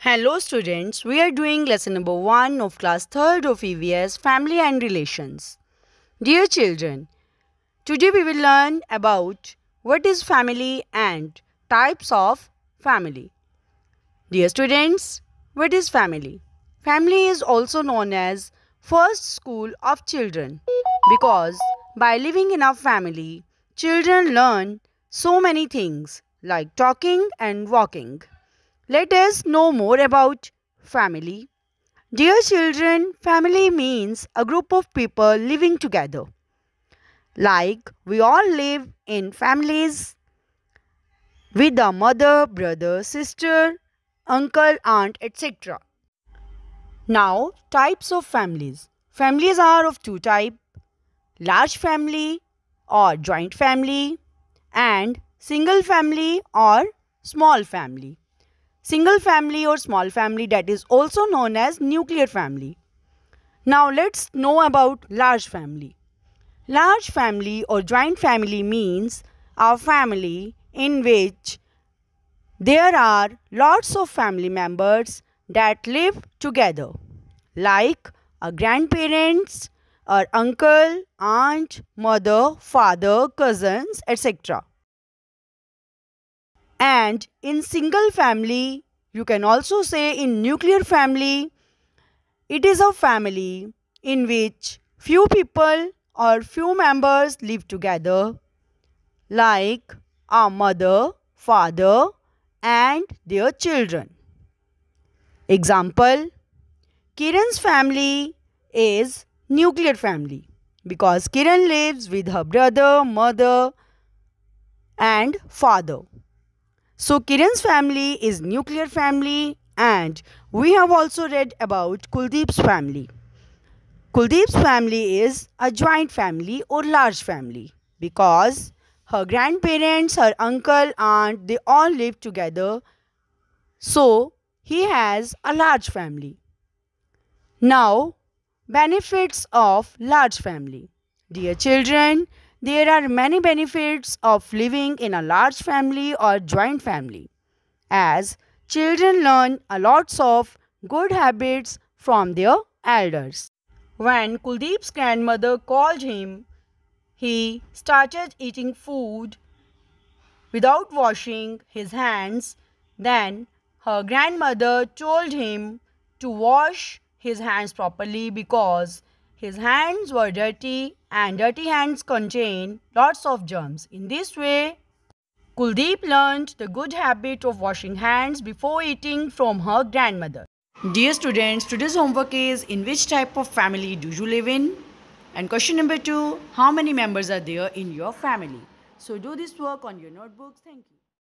Hello students, we are doing lesson number 1 of class 3rd of EVS Family and Relations. Dear children, today we will learn about what is family and types of family. Dear students, what is family? Family is also known as first school of children because by living in a family, children learn so many things like talking and walking. Let us know more about family. Dear children, family means a group of people living together. Like we all live in families with a mother, brother, sister, uncle, aunt, etc. Now, types of families. Families are of two types large family or joint family and single family or small family single family or small family that is also known as nuclear family. Now let's know about large family. Large family or joint family means a family in which there are lots of family members that live together like a grandparents or uncle, aunt, mother, father, cousins, etc and in single family you can also say in nuclear family it is a family in which few people or few members live together like a mother father and their children example kiran's family is nuclear family because kiran lives with her brother mother and father so Kiran's family is nuclear family and we have also read about Kuldeep's family. Kuldeep's family is a joint family or large family because her grandparents, her uncle, aunt, they all live together. So he has a large family. Now, benefits of large family. Dear children, there are many benefits of living in a large family or joint family as children learn a lots of good habits from their elders. When Kuldeep's grandmother called him, he started eating food without washing his hands. Then her grandmother told him to wash his hands properly because his hands were dirty and dirty hands contain lots of germs. In this way, Kuldeep learned the good habit of washing hands before eating from her grandmother. Dear students, today's homework is in which type of family do you live in? And question number two, how many members are there in your family? So do this work on your notebooks. Thank you.